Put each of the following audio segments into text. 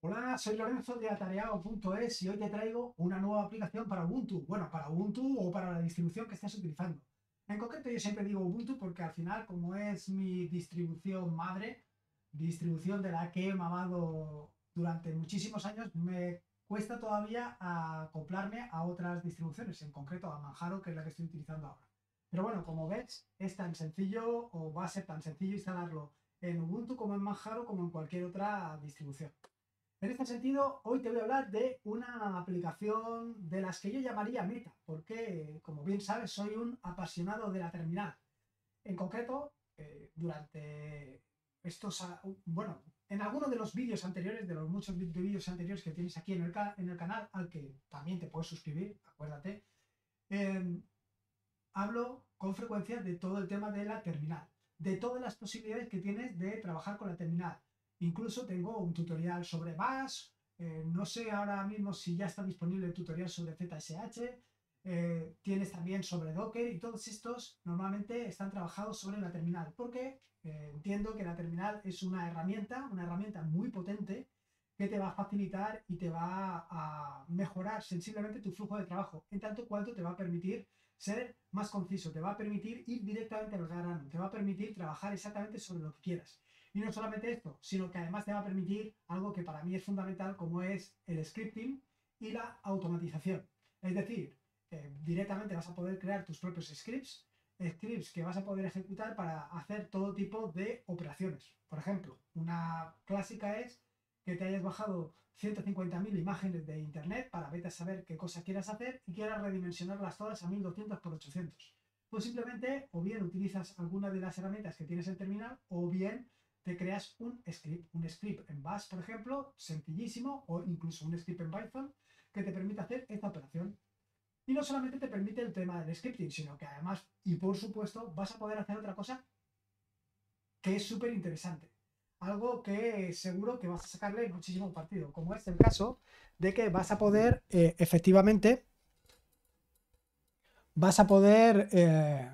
Hola, soy Lorenzo de atareado.es y hoy te traigo una nueva aplicación para Ubuntu. Bueno, para Ubuntu o para la distribución que estés utilizando. En concreto yo siempre digo Ubuntu porque al final, como es mi distribución madre, distribución de la que he mamado durante muchísimos años, me cuesta todavía acoplarme a otras distribuciones, en concreto a Manjaro, que es la que estoy utilizando ahora. Pero bueno, como ves, es tan sencillo o va a ser tan sencillo instalarlo en Ubuntu como en Manjaro como en cualquier otra distribución. En este sentido, hoy te voy a hablar de una aplicación de las que yo llamaría Meta, porque, como bien sabes, soy un apasionado de la terminal. En concreto, eh, durante estos, ah, bueno, en alguno de los vídeos anteriores, de los muchos vídeos anteriores que tienes aquí en el, en el, canal, al que también te puedes suscribir, acuérdate, em, hablo con frecuencia de todo el tema de la terminal, de todas las posibilidades que tienes de trabajar con la terminal Incluso tengo un tutorial sobre Bash, eh, no sé ahora mismo si ya está disponible el tutorial sobre ZSH, eh, tienes también sobre Docker y todos estos normalmente están trabajados sobre la terminal, porque eh, entiendo que la terminal es una herramienta, una herramienta muy potente que te va a facilitar y te va a mejorar sensiblemente tu flujo de trabajo, en tanto cuanto te va a permitir ser más conciso, te va a permitir ir directamente al grano, te va a permitir trabajar exactamente sobre lo que quieras. Y no solamente esto, sino que además te va a permitir algo que para mí es fundamental, como es el scripting y la automatización. Es decir, eh, directamente vas a poder crear tus propios scripts, scripts que vas a poder ejecutar para hacer todo tipo de operaciones. Por ejemplo, una clásica es que te hayas bajado 150.000 imágenes de internet para ver saber qué cosa quieras hacer y quieras redimensionarlas todas a 1200 x 800. Pues simplemente o bien utilizas alguna de las herramientas que tienes en terminal o bien te creas un script. Un script en Bash, por ejemplo, sencillísimo, o incluso un script en Python, que te permite hacer esta operación. Y no solamente te permite el tema del scripting, sino que además, y por supuesto, vas a poder hacer otra cosa que es súper interesante. Algo que seguro que vas a sacarle muchísimo partido, como es el caso de que vas a poder eh, efectivamente, vas a poder eh,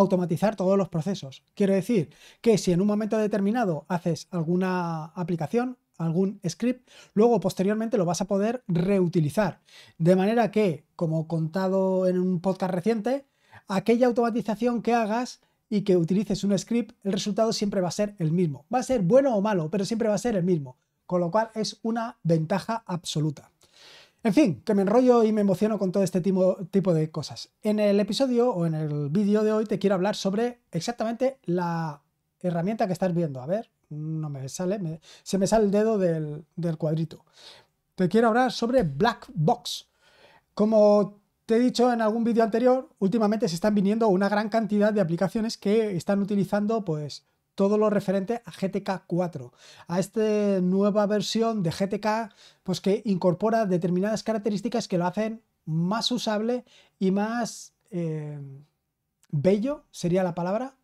automatizar todos los procesos. Quiero decir que si en un momento determinado haces alguna aplicación, algún script, luego posteriormente lo vas a poder reutilizar. De manera que, como contado en un podcast reciente, aquella automatización que hagas y que utilices un script, el resultado siempre va a ser el mismo. Va a ser bueno o malo, pero siempre va a ser el mismo. Con lo cual es una ventaja absoluta. En fin, que me enrollo y me emociono con todo este tipo, de cosas. En el episodio o en el vídeo de hoy te quiero hablar sobre exactamente la herramienta que estás viendo. A ver, no me sale, se me sale el dedo del, del cuadrito. Te quiero hablar sobre Black Box. Como te he dicho en algún vídeo anterior, últimamente se están viniendo una gran cantidad de aplicaciones que están utilizando pues todo lo referente a GTK 4, a esta nueva versión de GTK, pues que incorpora determinadas características que lo hacen más usable y más eh, bello, sería la palabra.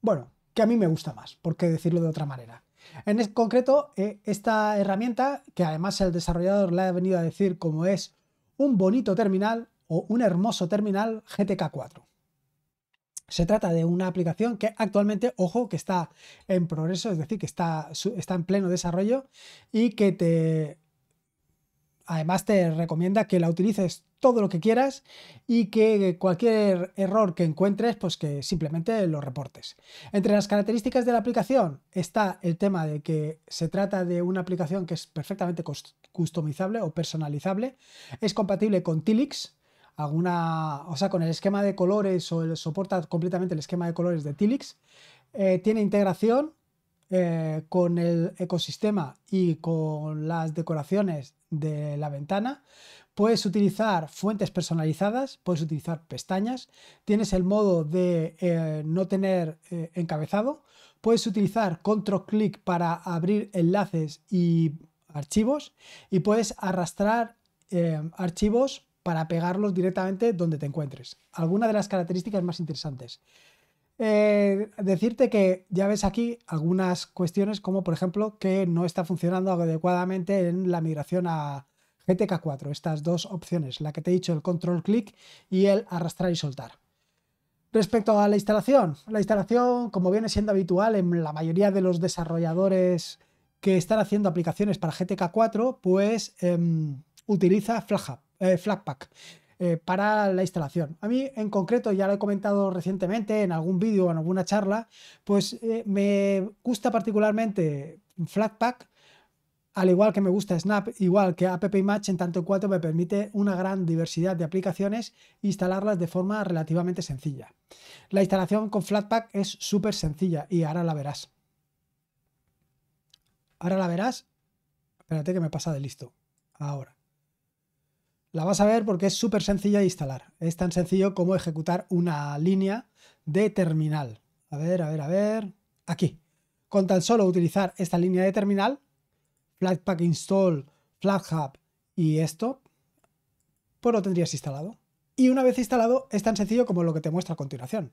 Bueno, que a mí me gusta más, por qué decirlo de otra manera. En concreto, eh, esta herramienta, que además el desarrollador le ha venido a decir como es un bonito terminal o un hermoso terminal GTK 4. Se trata de una aplicación que actualmente, ojo, que está en progreso, es decir, que está, está en pleno desarrollo y que te... Además te recomienda que la utilices todo lo que quieras y que cualquier error que encuentres, pues que simplemente lo reportes. Entre las características de la aplicación está el tema de que se trata de una aplicación que es perfectamente customizable o personalizable, es compatible con Tilix, alguna, o sea, con el esquema de colores o soporta completamente el esquema de colores de Tilix. Eh, tiene integración eh, con el ecosistema y con las decoraciones de la ventana. Puedes utilizar fuentes personalizadas, puedes utilizar pestañas, tienes el modo de eh, no tener encabezado, puedes utilizar control clic para abrir enlaces y archivos y puedes arrastrar archivos para pegarlos directamente donde te encuentres. Algunas de las características más interesantes. Eh, decirte que ya ves aquí algunas cuestiones como por ejemplo que no está funcionando adecuadamente en la migración a GTK4, estas dos opciones, la que te he dicho, el control click y el arrastrar y soltar. Respecto a la instalación, la instalación como viene siendo habitual en la mayoría de los desarrolladores que están haciendo aplicaciones para GTK4, pues em, utiliza FlatHub eh, Flatpak eh, para la instalación. A mí en concreto, ya lo he comentado recientemente en algún vídeo o en alguna charla, pues eh, me gusta particularmente Flatpak al igual que me gusta Snap, igual que App en tanto en cuanto me permite una gran diversidad de aplicaciones instalarlas de forma relativamente sencilla. La instalación con Flatpak es súper sencilla y ahora la verás. Ahora la verás. Espérate que me pasa de listo. Ahora. La vas a ver porque es súper sencilla de instalar. Es tan sencillo como ejecutar una línea de terminal. A ver, a ver, a ver. Aquí. Con tan solo utilizar esta línea de terminal, Flatpak install, FlatHub y esto, pues lo tendrías instalado. Y una vez instalado, es tan sencillo como lo que te muestra a continuación.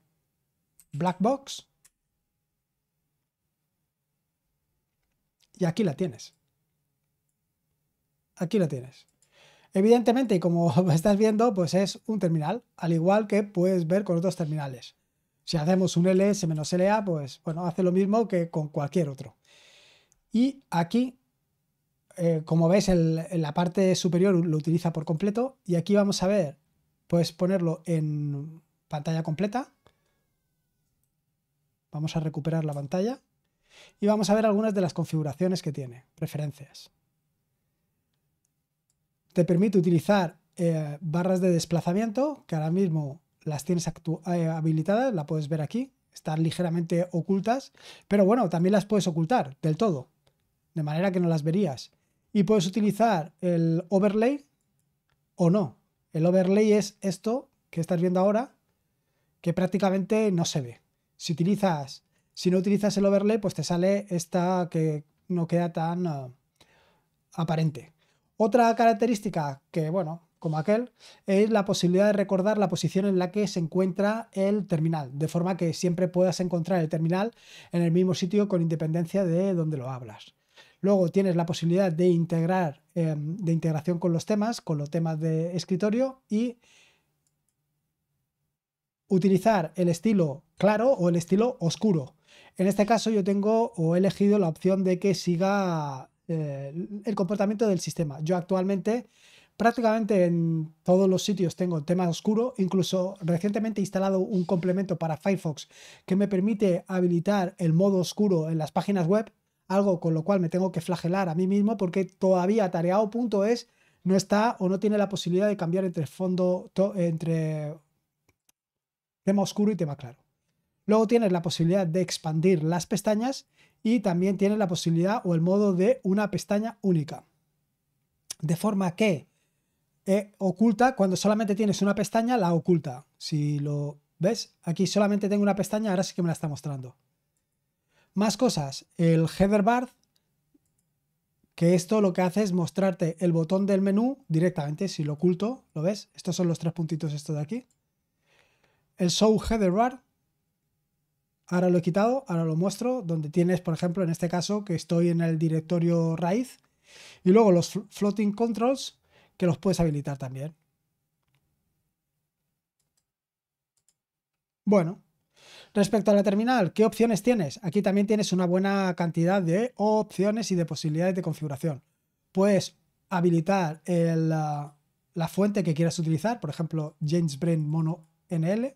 Blackbox. Y aquí la tienes. Aquí la tienes. Evidentemente, como estás viendo, pues es un terminal, al igual que puedes ver con otros terminales. Si hacemos un ls-la, pues bueno, hace lo mismo que con cualquier otro. Y aquí, eh, como veis, en la parte superior lo utiliza por completo. Y aquí vamos a ver, puedes ponerlo en pantalla completa. Vamos a recuperar la pantalla. Y vamos a ver algunas de las configuraciones que tiene, preferencias. Te permite utilizar eh, barras de desplazamiento, que ahora mismo las tienes eh, habilitadas, la puedes ver aquí, están ligeramente ocultas, pero bueno, también las puedes ocultar del todo, de manera que no las verías. Y puedes utilizar el overlay o no. El overlay es esto que estás viendo ahora, que prácticamente no se ve. Si utilizas, si no utilizas el overlay, pues te sale esta que no queda tan ah, aparente. Otra característica que, bueno, como aquel, es la posibilidad de recordar la posición en la que se encuentra el terminal, de forma que siempre puedas encontrar el terminal en el mismo sitio con independencia de donde lo hablas. Luego tienes la posibilidad de integrar, em, de integración con los temas, con los temas de escritorio y utilizar el estilo claro o el estilo oscuro. En este caso yo tengo o he elegido la opción de que siga eh, el comportamiento del sistema. Yo actualmente prácticamente en todos los sitios tengo tema oscuro, incluso recientemente he instalado un complemento para Firefox que me permite habilitar el modo oscuro en las páginas web, algo con lo cual me tengo que flagelar a mí mismo porque todavía tareao.es no está o no tiene la posibilidad de cambiar entre fondo, entre tema oscuro y tema claro. Luego tienes la posibilidad de expandir las pestañas y también tienes la posibilidad o el modo de una pestaña única. De forma que eh, oculta, cuando solamente tienes una pestaña, la oculta. Si lo ves, aquí solamente tengo una pestaña, ahora sí que me la está mostrando. Más cosas, el header bar, que esto lo que hace es mostrarte el botón del menú directamente, si lo oculto, ¿lo ves? Estos son los tres puntitos estos de aquí. El show header bar, Ahora lo he quitado, ahora lo muestro, donde tienes, por ejemplo, en este caso, que estoy en el directorio raíz. Y luego los floating controls, que los puedes habilitar también. Bueno, respecto a la terminal, ¿qué opciones tienes? Aquí también tienes una buena cantidad de opciones y de posibilidades de configuración. Puedes habilitar la, la fuente que quieras utilizar, por ejemplo, James Brain Mono NL,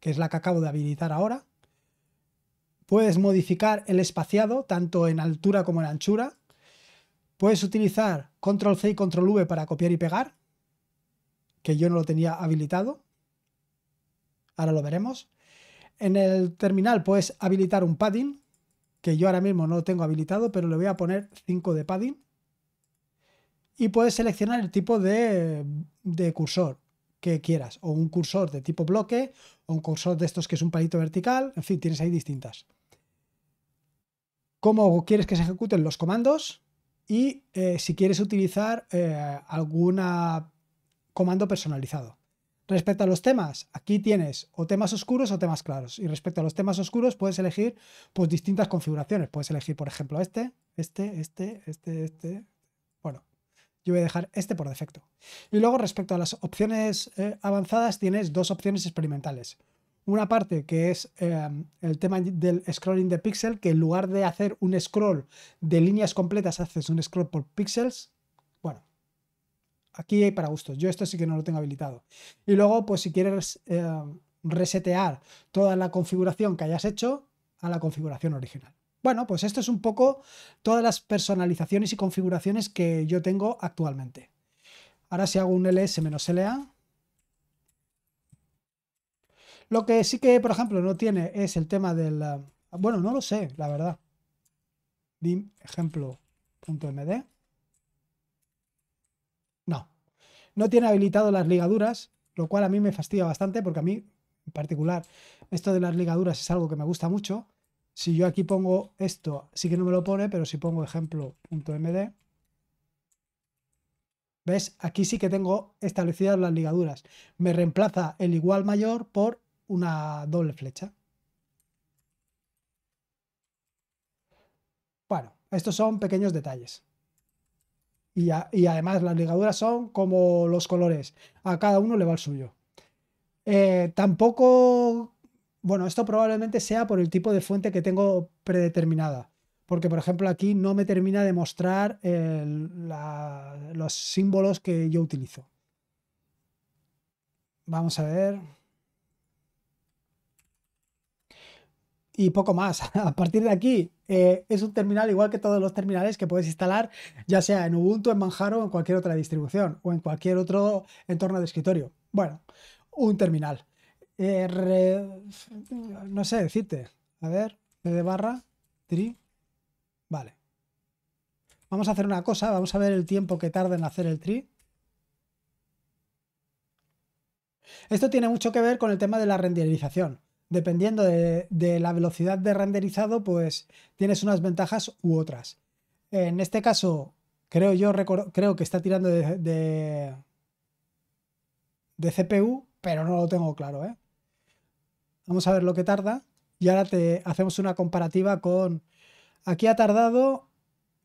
que es la que acabo de habilitar ahora. Puedes modificar el espaciado tanto en altura como en anchura. Puedes utilizar control C y control V para copiar y pegar, que yo no lo tenía habilitado. Ahora lo veremos. En el terminal puedes habilitar un padding, que yo ahora mismo no lo tengo habilitado, pero le voy a poner 5 de padding. Y puedes seleccionar el tipo de, de cursor que quieras, o un cursor de tipo bloque, o un cursor de estos que es un palito vertical, en fin, tienes ahí distintas cómo quieres que se ejecuten los comandos y eh, si quieres utilizar eh, algún comando personalizado. Respecto a los temas, aquí tienes o temas oscuros o temas claros. Y respecto a los temas oscuros, puedes elegir pues, distintas configuraciones. Puedes elegir, por ejemplo, este, este, este, este, este. Bueno, yo voy a dejar este por defecto. Y luego, respecto a las opciones eh, avanzadas, tienes dos opciones experimentales una parte que es em, el tema del scrolling de pixel, que en lugar de hacer un scroll de líneas completas, haces un scroll por píxeles. Bueno, aquí hay para gustos. Yo esto sí que no lo tengo habilitado. Y luego, pues si quieres em, resetear toda la configuración que hayas hecho a la configuración original. Bueno, pues esto es un poco todas las personalizaciones y configuraciones que yo tengo actualmente. Ahora si hago un ls-la, lo que sí que, por ejemplo, no tiene es el tema del... Ah, bueno, no lo sé, la verdad. Dim ejemplo.md. No. No tiene habilitado las ligaduras, lo cual a mí me fastidia bastante porque a mí en particular esto de las ligaduras es algo que me gusta mucho. Si yo aquí pongo esto, sí que no me lo pone, pero si pongo ejemplo.md, ¿ves? Aquí sí que tengo establecidas las ligaduras. Me reemplaza el igual mayor por una doble flecha. Bueno, estos son pequeños detalles. Y, además las ligaduras son como los colores. A cada uno le va el suyo. Eh, tampoco... Bueno, esto probablemente sea por el tipo de fuente que tengo predeterminada. Porque, por ejemplo, aquí no me termina de mostrar los símbolos que yo utilizo. Vamos a ver. y poco más. A partir de aquí, eh, es un terminal igual que todos los terminales que puedes instalar, ya sea en Ubuntu, en Manjaro o en cualquier otra distribución o en cualquier otro entorno de escritorio. Bueno, un terminal. Eh, no sé decirte. A ver, de barra, tri. Vale. Vamos a hacer una cosa, vamos a ver el tiempo que tarda en hacer el tri. Esto tiene mucho que ver con el tema de la renderización dependiendo de, la velocidad de renderizado, pues tienes unas ventajas u otras. En este caso, creo yo, creo que está tirando de, CPU, pero no lo tengo claro. ¿eh? Vamos a ver lo que tarda y ahora te hacemos una comparativa con... Aquí ha tardado,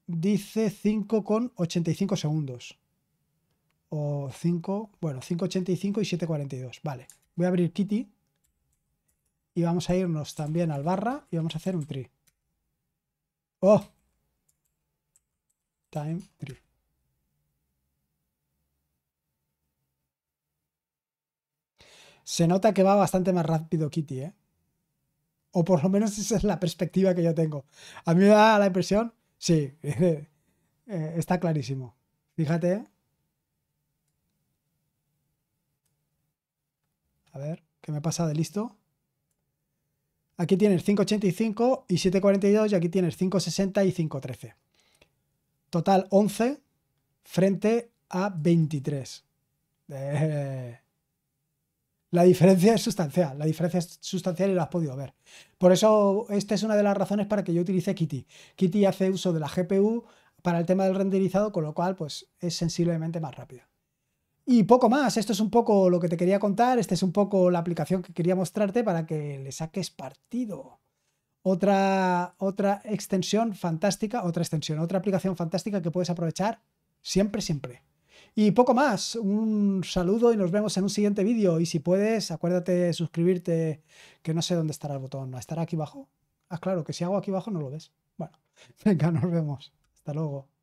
dice 5,85 segundos. O 5, bueno, 5,85 y 7,42. Vale, voy a abrir Kitty. Y vamos a irnos también al barra y vamos a hacer un tree. ¡Oh! Time tree. Se nota que va bastante más rápido Kitty, ¿eh? O por lo menos esa es la perspectiva que yo tengo. A mí me da la impresión, sí, eh, está clarísimo. Fíjate, A ver, ¿qué me pasa de listo? Aquí tienes 5.85 y 7.42 y aquí tienes 5.60 y 5.13. Total 11 frente a 23. Eh, la diferencia es sustancial, la diferencia es sustancial y la has podido ver. Por eso, esta es una de las razones para que yo utilice Kitty. Kitty hace uso de la GPU para el tema del renderizado, con lo cual pues, es sensiblemente más rápida. Y poco más, esto es un poco lo que te quería contar, esta es un poco la aplicación que quería mostrarte para que le saques partido. Otra, otra extensión fantástica, otra extensión, otra aplicación fantástica que puedes aprovechar siempre, siempre. Y poco más, un saludo y nos vemos en un siguiente vídeo. Y si puedes, acuérdate de suscribirte, que no sé dónde estará el botón, ¿estará aquí abajo? Ah, claro, que si hago aquí abajo no lo ves. Bueno, venga, nos vemos. Hasta luego.